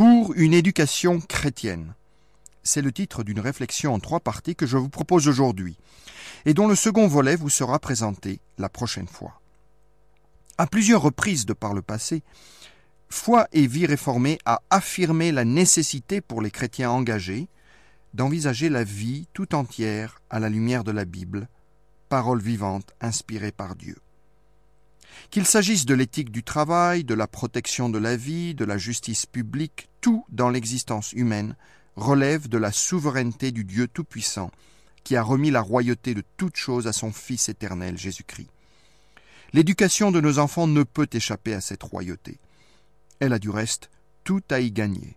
pour une éducation chrétienne. C'est le titre d'une réflexion en trois parties que je vous propose aujourd'hui, et dont le second volet vous sera présenté la prochaine fois. À plusieurs reprises de par le passé, Foi et vie réformée a affirmé la nécessité pour les chrétiens engagés d'envisager la vie tout entière à la lumière de la Bible, parole vivante inspirée par Dieu. Qu'il s'agisse de l'éthique du travail, de la protection de la vie, de la justice publique, tout dans l'existence humaine relève de la souveraineté du Dieu Tout-Puissant, qui a remis la royauté de toute chose à son Fils éternel Jésus-Christ. L'éducation de nos enfants ne peut échapper à cette royauté. Elle a du reste tout à y gagner.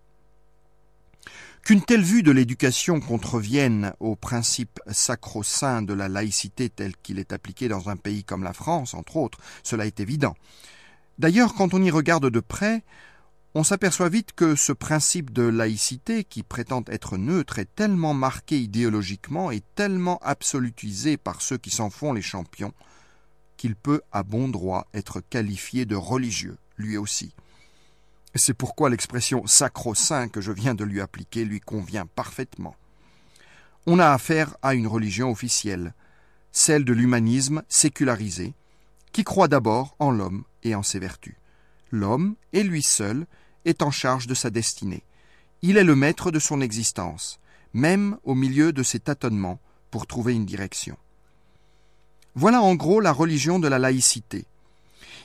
Qu'une telle vue de l'éducation contrevienne au principe sacro-saint de la laïcité tel qu'il est appliqué dans un pays comme la France, entre autres, cela est évident. D'ailleurs, quand on y regarde de près, on s'aperçoit vite que ce principe de laïcité, qui prétend être neutre, est tellement marqué idéologiquement et tellement absolutisé par ceux qui s'en font les champions, qu'il peut à bon droit être qualifié de religieux, lui aussi. C'est pourquoi l'expression sacro-saint que je viens de lui appliquer lui convient parfaitement. On a affaire à une religion officielle, celle de l'humanisme sécularisé, qui croit d'abord en l'homme et en ses vertus. L'homme, et lui seul, est en charge de sa destinée. Il est le maître de son existence, même au milieu de ses tâtonnements pour trouver une direction. Voilà en gros la religion de la laïcité,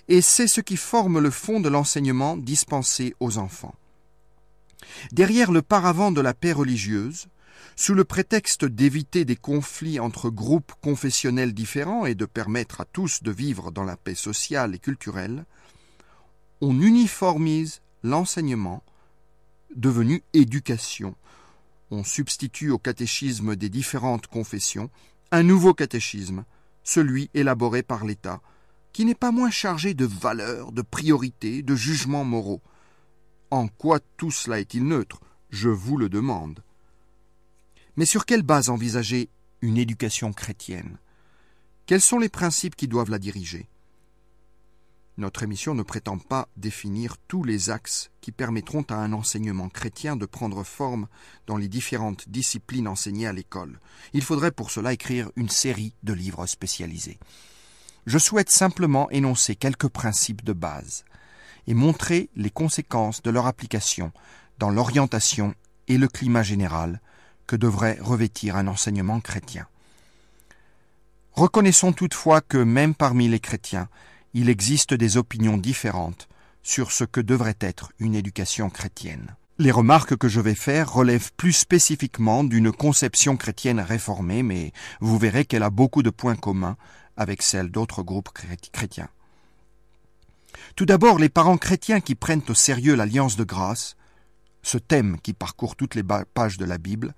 et c'est ce qui forme le fond de l'enseignement dispensé aux enfants. Derrière le paravent de la paix religieuse, sous le prétexte d'éviter des conflits entre groupes confessionnels différents et de permettre à tous de vivre dans la paix sociale et culturelle, on uniformise l'enseignement devenu éducation. On substitue au catéchisme des différentes confessions un nouveau catéchisme, celui élaboré par l'État, qui n'est pas moins chargé de valeurs, de priorités, de jugements moraux. En quoi tout cela est-il neutre Je vous le demande. Mais sur quelle base envisager une éducation chrétienne Quels sont les principes qui doivent la diriger Notre émission ne prétend pas définir tous les axes qui permettront à un enseignement chrétien de prendre forme dans les différentes disciplines enseignées à l'école. Il faudrait pour cela écrire une série de livres spécialisés je souhaite simplement énoncer quelques principes de base et montrer les conséquences de leur application dans l'orientation et le climat général que devrait revêtir un enseignement chrétien. Reconnaissons toutefois que même parmi les chrétiens, il existe des opinions différentes sur ce que devrait être une éducation chrétienne. Les remarques que je vais faire relèvent plus spécifiquement d'une conception chrétienne réformée, mais vous verrez qu'elle a beaucoup de points communs avec celle d'autres groupes chrétiens. Tout d'abord, les parents chrétiens qui prennent au sérieux l'alliance de grâce, ce thème qui parcourt toutes les pages de la Bible,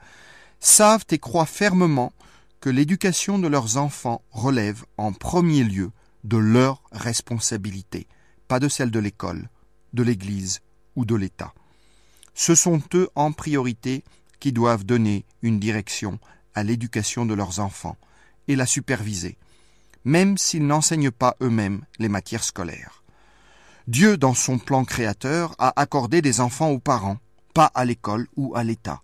savent et croient fermement que l'éducation de leurs enfants relève en premier lieu de leur responsabilité, pas de celle de l'école, de l'Église ou de l'État. Ce sont eux en priorité qui doivent donner une direction à l'éducation de leurs enfants et la superviser, même s'ils n'enseignent pas eux-mêmes les matières scolaires. Dieu, dans son plan créateur, a accordé des enfants aux parents, pas à l'école ou à l'État.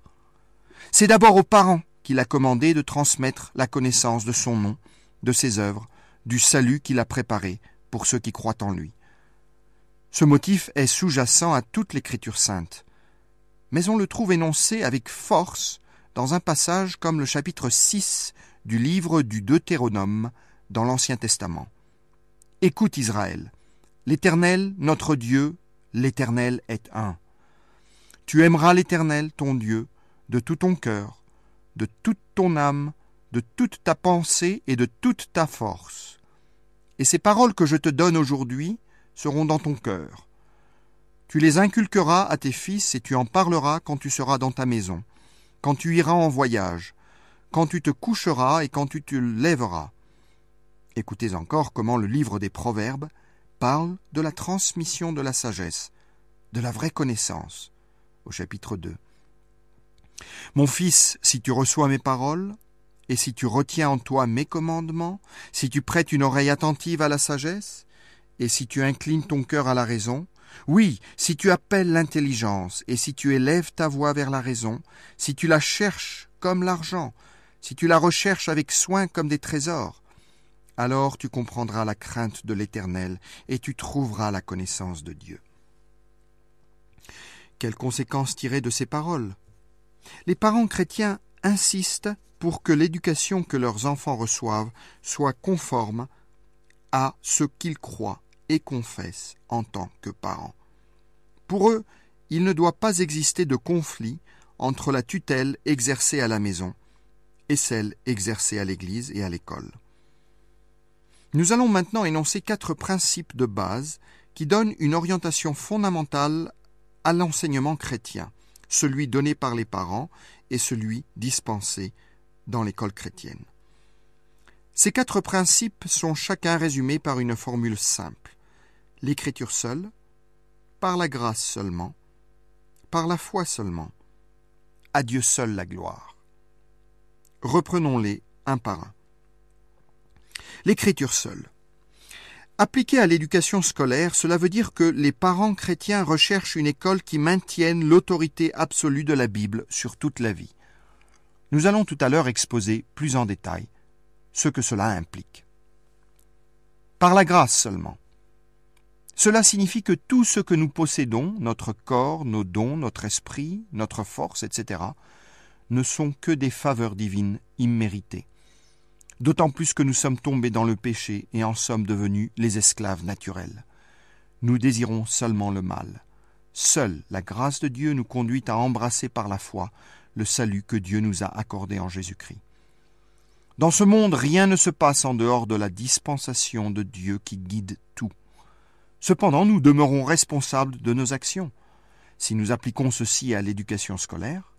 C'est d'abord aux parents qu'il a commandé de transmettre la connaissance de son nom, de ses œuvres, du salut qu'il a préparé pour ceux qui croient en lui. Ce motif est sous-jacent à toute l'Écriture sainte, mais on le trouve énoncé avec force dans un passage comme le chapitre 6 du livre du Deutéronome, dans l'Ancien Testament. Écoute Israël, l'Éternel, notre Dieu, l'Éternel est un. Tu aimeras l'Éternel, ton Dieu, de tout ton cœur, de toute ton âme, de toute ta pensée et de toute ta force. Et ces paroles que je te donne aujourd'hui seront dans ton cœur. Tu les inculqueras à tes fils et tu en parleras quand tu seras dans ta maison, quand tu iras en voyage, quand tu te coucheras et quand tu te lèveras Écoutez encore comment le livre des Proverbes parle de la transmission de la sagesse, de la vraie connaissance, au chapitre 2. Mon fils, si tu reçois mes paroles, et si tu retiens en toi mes commandements, si tu prêtes une oreille attentive à la sagesse, et si tu inclines ton cœur à la raison, oui, si tu appelles l'intelligence, et si tu élèves ta voix vers la raison, si tu la cherches comme l'argent, si tu la recherches avec soin comme des trésors, alors tu comprendras la crainte de l'Éternel et tu trouveras la connaissance de Dieu. Quelles conséquences tirer de ces paroles Les parents chrétiens insistent pour que l'éducation que leurs enfants reçoivent soit conforme à ce qu'ils croient et confessent en tant que parents. Pour eux, il ne doit pas exister de conflit entre la tutelle exercée à la maison et celle exercée à l'Église et à l'école. Nous allons maintenant énoncer quatre principes de base qui donnent une orientation fondamentale à l'enseignement chrétien, celui donné par les parents et celui dispensé dans l'école chrétienne. Ces quatre principes sont chacun résumés par une formule simple. L'écriture seule, par la grâce seulement, par la foi seulement, à Dieu seul la gloire. Reprenons-les un par un l'écriture seule. Appliqué à l'éducation scolaire, cela veut dire que les parents chrétiens recherchent une école qui maintienne l'autorité absolue de la Bible sur toute la vie. Nous allons tout à l'heure exposer plus en détail ce que cela implique. Par la grâce seulement. Cela signifie que tout ce que nous possédons, notre corps, nos dons, notre esprit, notre force, etc., ne sont que des faveurs divines imméritées d'autant plus que nous sommes tombés dans le péché et en sommes devenus les esclaves naturels. Nous désirons seulement le mal. Seule la grâce de Dieu nous conduit à embrasser par la foi le salut que Dieu nous a accordé en Jésus-Christ. Dans ce monde, rien ne se passe en dehors de la dispensation de Dieu qui guide tout. Cependant, nous demeurons responsables de nos actions. Si nous appliquons ceci à l'éducation scolaire,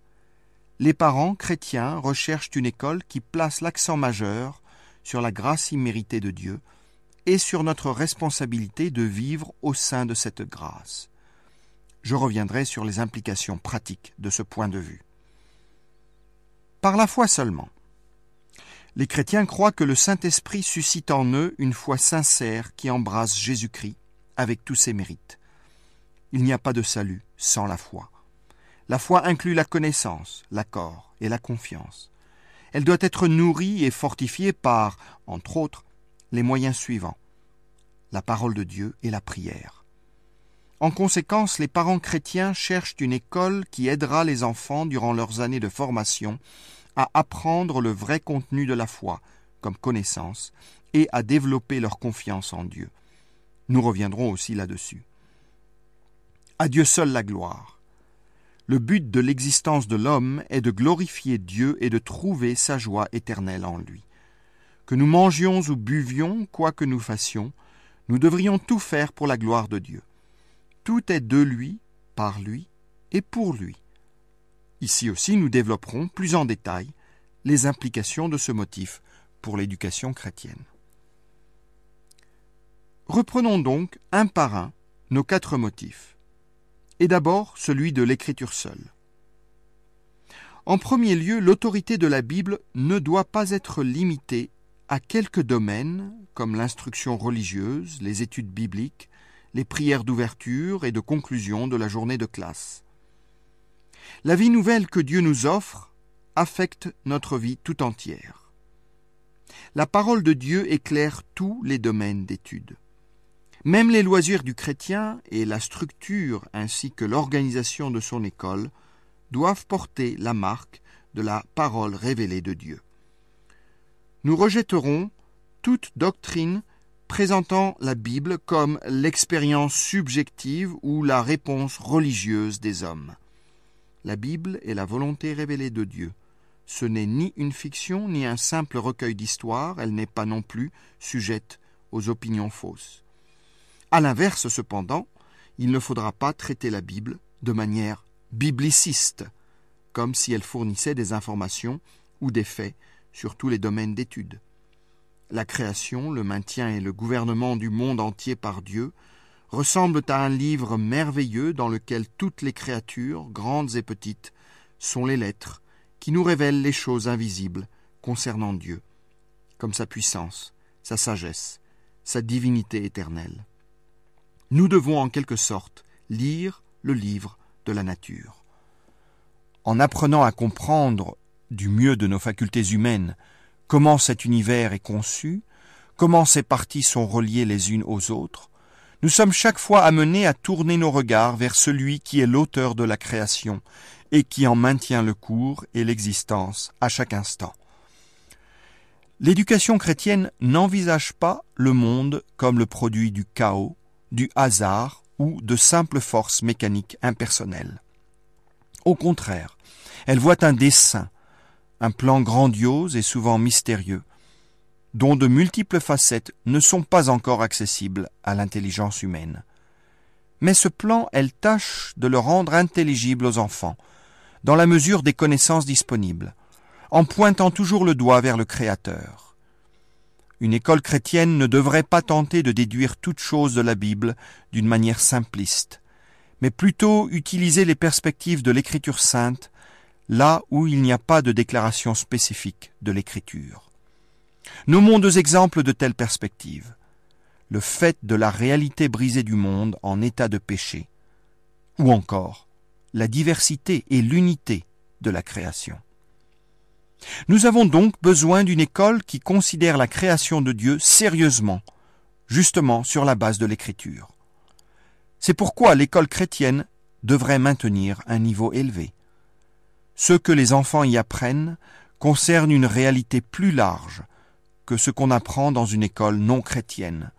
les parents chrétiens recherchent une école qui place l'accent majeur sur la grâce imméritée de Dieu et sur notre responsabilité de vivre au sein de cette grâce. Je reviendrai sur les implications pratiques de ce point de vue. Par la foi seulement. Les chrétiens croient que le Saint-Esprit suscite en eux une foi sincère qui embrasse Jésus-Christ avec tous ses mérites. Il n'y a pas de salut sans la foi. La foi inclut la connaissance, l'accord et la confiance. Elle doit être nourrie et fortifiée par, entre autres, les moyens suivants la parole de Dieu et la prière. En conséquence, les parents chrétiens cherchent une école qui aidera les enfants durant leurs années de formation à apprendre le vrai contenu de la foi comme connaissance et à développer leur confiance en Dieu. Nous reviendrons aussi là-dessus. À Dieu seul la gloire. Le but de l'existence de l'homme est de glorifier Dieu et de trouver sa joie éternelle en lui. Que nous mangions ou buvions, quoi que nous fassions, nous devrions tout faire pour la gloire de Dieu. Tout est de lui, par lui et pour lui. Ici aussi, nous développerons plus en détail les implications de ce motif pour l'éducation chrétienne. Reprenons donc un par un nos quatre motifs et d'abord celui de l'Écriture seule. En premier lieu, l'autorité de la Bible ne doit pas être limitée à quelques domaines, comme l'instruction religieuse, les études bibliques, les prières d'ouverture et de conclusion de la journée de classe. La vie nouvelle que Dieu nous offre affecte notre vie tout entière. La parole de Dieu éclaire tous les domaines d'études. Même les loisirs du chrétien et la structure ainsi que l'organisation de son école doivent porter la marque de la parole révélée de Dieu. Nous rejetterons toute doctrine présentant la Bible comme l'expérience subjective ou la réponse religieuse des hommes. La Bible est la volonté révélée de Dieu. Ce n'est ni une fiction ni un simple recueil d'histoires, elle n'est pas non plus sujette aux opinions fausses. À l'inverse, cependant, il ne faudra pas traiter la Bible de manière bibliciste, comme si elle fournissait des informations ou des faits sur tous les domaines d'étude. La création, le maintien et le gouvernement du monde entier par Dieu ressemblent à un livre merveilleux dans lequel toutes les créatures, grandes et petites, sont les lettres qui nous révèlent les choses invisibles concernant Dieu, comme sa puissance, sa sagesse, sa divinité éternelle. Nous devons en quelque sorte lire le livre de la nature. En apprenant à comprendre du mieux de nos facultés humaines comment cet univers est conçu, comment ses parties sont reliées les unes aux autres, nous sommes chaque fois amenés à tourner nos regards vers celui qui est l'auteur de la création et qui en maintient le cours et l'existence à chaque instant. L'éducation chrétienne n'envisage pas le monde comme le produit du chaos du hasard ou de simples forces mécaniques impersonnelles. Au contraire, elle voit un dessein, un plan grandiose et souvent mystérieux, dont de multiples facettes ne sont pas encore accessibles à l'intelligence humaine. Mais ce plan, elle tâche de le rendre intelligible aux enfants, dans la mesure des connaissances disponibles, en pointant toujours le doigt vers le Créateur une école chrétienne ne devrait pas tenter de déduire toute chose de la Bible d'une manière simpliste, mais plutôt utiliser les perspectives de l'Écriture sainte là où il n'y a pas de déclaration spécifique de l'Écriture. Nommons deux exemples de telles perspectives. Le fait de la réalité brisée du monde en état de péché, ou encore la diversité et l'unité de la création. Nous avons donc besoin d'une école qui considère la création de Dieu sérieusement, justement sur la base de l'Écriture. C'est pourquoi l'école chrétienne devrait maintenir un niveau élevé. Ce que les enfants y apprennent concerne une réalité plus large que ce qu'on apprend dans une école non chrétienne.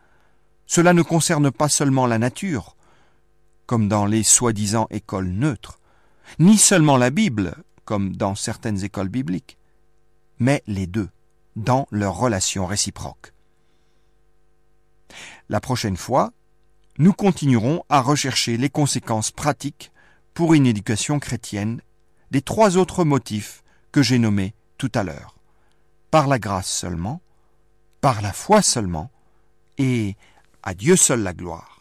Cela ne concerne pas seulement la nature, comme dans les soi-disant écoles neutres, ni seulement la Bible, comme dans certaines écoles bibliques, mais les deux, dans leur relation réciproque. La prochaine fois, nous continuerons à rechercher les conséquences pratiques pour une éducation chrétienne des trois autres motifs que j'ai nommés tout à l'heure. Par la grâce seulement, par la foi seulement, et à Dieu seul la gloire.